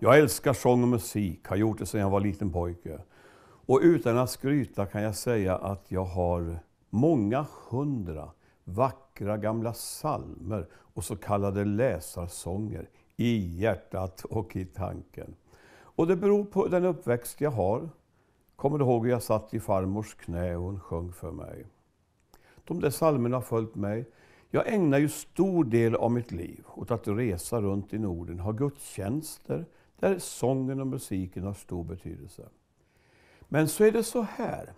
Jag älskar sång och musik, har gjort det sedan jag var liten pojke. Och utan att skryta kan jag säga att jag har många hundra vackra gamla salmer och så kallade läsarsånger i hjärtat och i tanken. Och det beror på den uppväxt jag har. Kommer du ihåg hur jag satt i farmors knä och hon sjöng för mig? De där salmerna har följt mig. Jag ägnar ju stor del av mitt liv åt att resa runt i Norden, ha gudstjänster, där sången och musiken har stor betydelse. Men så är det så här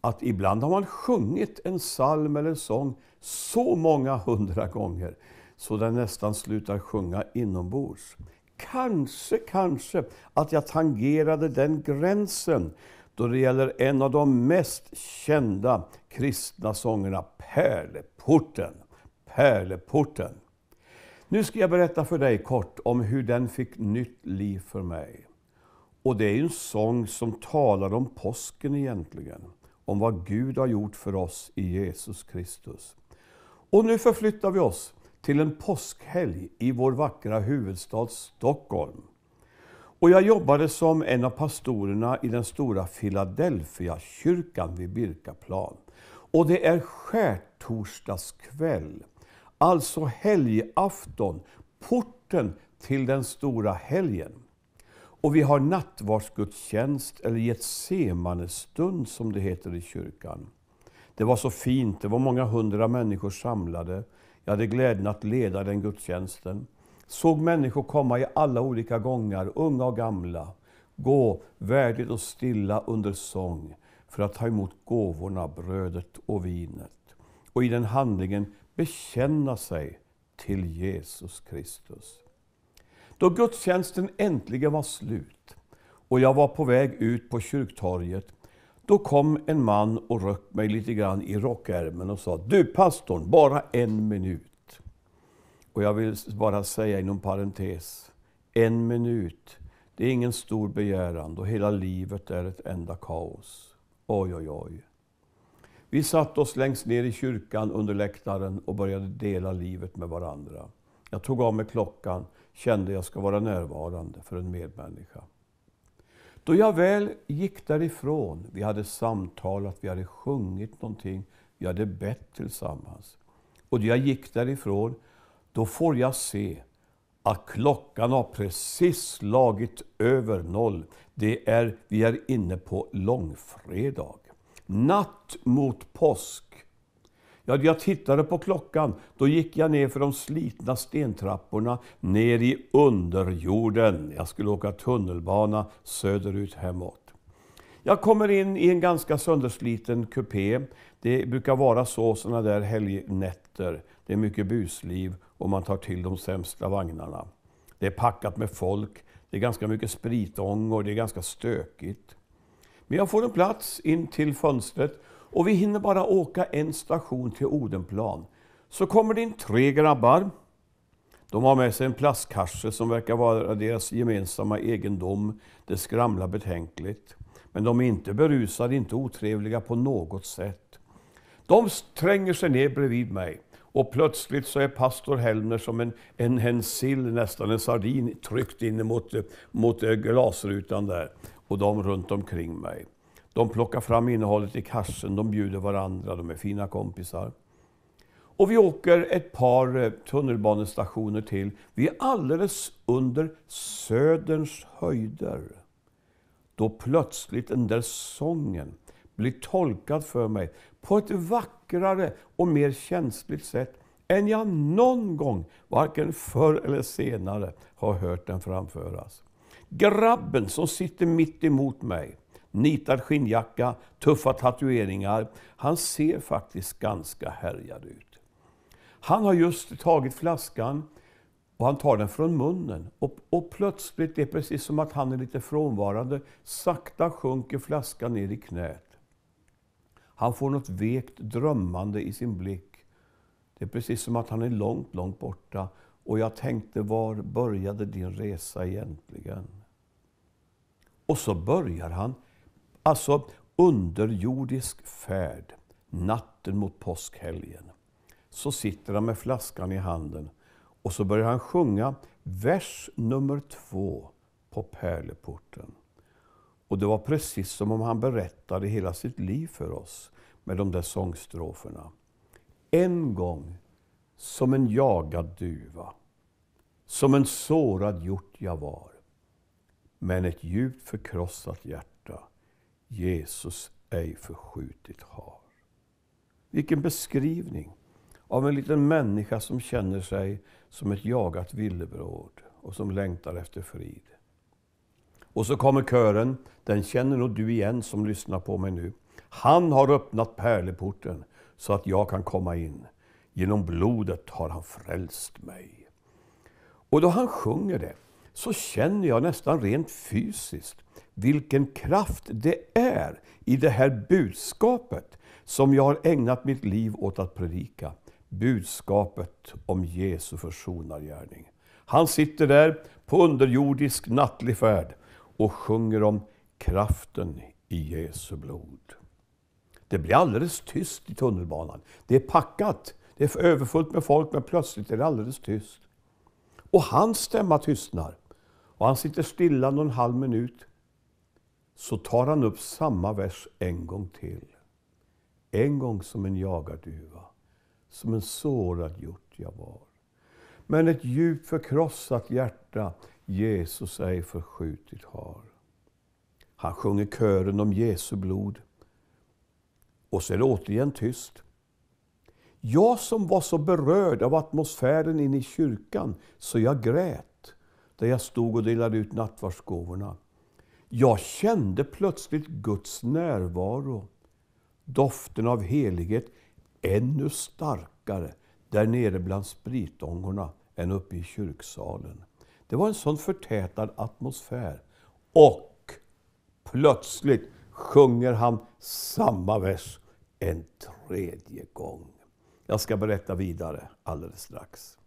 att ibland har man sjungit en psalm eller sång så många hundra gånger så den nästan slutar sjunga inombords. Kanske, kanske att jag tangerade den gränsen då det gäller en av de mest kända kristna sångerna, Pärleporten. Pärleporten. Nu ska jag berätta för dig kort om hur den fick nytt liv för mig. Och det är en sång som talar om påsken egentligen. Om vad Gud har gjort för oss i Jesus Kristus. Och nu förflyttar vi oss till en påskhelg i vår vackra huvudstad Stockholm. Och jag jobbade som en av pastorerna i den stora Philadelphia-kyrkan vid Birkaplan. Och det är skärtorsdagskväll alltså helgafton, porten till den stora helgen. Och vi har nattvardsgudstjänst, eller Getsemanestund som det heter i kyrkan. Det var så fint, det var många hundra människor samlade. Jag hade glädjen att leda den gudstjänsten. Såg människor komma i alla olika gångar, unga och gamla. Gå värdigt och stilla under sång för att ta emot gåvorna, brödet och vinet. Och i den handlingen bekänna sig till Jesus Kristus. Då gudstjänsten äntligen var slut och jag var på väg ut på kyrktorget, då kom en man och röck mig lite grann i rockärmen och sa Du pastorn, bara en minut. Och jag vill bara säga inom parentes, en minut, det är ingen stor begäran då hela livet är ett enda kaos. Oj, oj, oj. Vi satt oss längst ner i kyrkan under läktaren och började dela livet med varandra. Jag tog av mig klockan, kände jag ska vara närvarande för en medmänniska. Då jag väl gick därifrån, vi hade samtalat, vi hade sjungit någonting, vi hade bett tillsammans. Och då jag gick därifrån, då får jag se att klockan har precis slagit över noll. Det är, vi är inne på långfredag. Natt mot påsk. Ja, jag tittade på klockan. Då gick jag ner för de slitna stentrapporna ner i underjorden. Jag skulle åka tunnelbana söderut hemåt. Jag kommer in i en ganska söndersliten kupé. Det brukar vara så sådana där helgnätter. Det är mycket busliv och man tar till de sämsta vagnarna. Det är packat med folk, det är ganska mycket spritångor, det är ganska stökigt. Men jag får en plats in till fönstret och vi hinner bara åka en station till Odenplan. Så kommer det in tre grabbar. De har med sig en plastkasse som verkar vara deras gemensamma egendom. Det skramlar betänkligt. Men de är inte berusade, inte otrevliga på något sätt. De tränger sig ner bredvid mig och plötsligt så är pastor Hellner som en, en, en sill, nästan en sardin, tryckt in mot, mot eh, glasrutan där och de runt omkring mig. De plockar fram innehållet i kassen, de bjuder varandra, de är fina kompisar. Och vi åker ett par eh, tunnelbanestationer till. Vi är alldeles under Söderns höjder. Då plötsligt den där sången blir tolkad för mig på ett vackrare och mer känsligt sätt än jag någon gång, varken förr eller senare, har hört den framföras. Grabben som sitter mitt emot mig, nitad skinnjacka, tuffa tatueringar, han ser faktiskt ganska härjad ut. Han har just tagit flaskan och han tar den från munnen. Och, och plötsligt, det är precis som att han är lite frånvarande, sakta sjunker flaskan ner i knät. Han får något vekt drömmande i sin blick. Det är precis som att han är långt, långt borta. Och jag tänkte, var började din resa egentligen? Och så börjar han, alltså underjordisk färd, natten mot påskhelgen. Så sitter han med flaskan i handen och så börjar han sjunga vers nummer två på pärleporten. Och det var precis som om han berättade hela sitt liv för oss med de där sångstroferna. En gång som en jagad duva, som en sårad hjort jag var men ett djupt förkrossat hjärta Jesus ej förskjutit har. Vilken beskrivning av en liten människa som känner sig som ett jagat villebråd och som längtar efter frid. Och så kommer kören. Den känner nog du igen som lyssnar på mig nu. Han har öppnat pärleporten så att jag kan komma in. Genom blodet har han frälst mig. Och då han sjunger det så känner jag nästan rent fysiskt vilken kraft det är i det här budskapet som jag har ägnat mitt liv åt att predika. Budskapet om Jesu försonargärning. Han sitter där på underjordisk nattlig färd och sjunger om kraften i Jesu blod. Det blir alldeles tyst i tunnelbanan. Det är packat, det är överfullt med folk, men plötsligt är det alldeles tyst. Och hans stämma tystnar och han sitter stilla någon halv minut, så tar han upp samma vers en gång till. En gång som en jagarduva, som en sårad hjort jag var. Men ett djupt förkrossat hjärta Jesus ej förskjutit har. Han sjunger kören om Jesu blod. Och så är det återigen tyst. Jag som var så berörd av atmosfären inne i kyrkan så jag grät där jag stod och delade ut nattvardsgåvorna. Jag kände plötsligt Guds närvaro, doften av helighet, ännu starkare där nere bland spritångorna än uppe i kyrksalen. Det var en sån förtätad atmosfär. Och plötsligt sjunger han samma vers en tredje gång. Jag ska berätta vidare alldeles strax.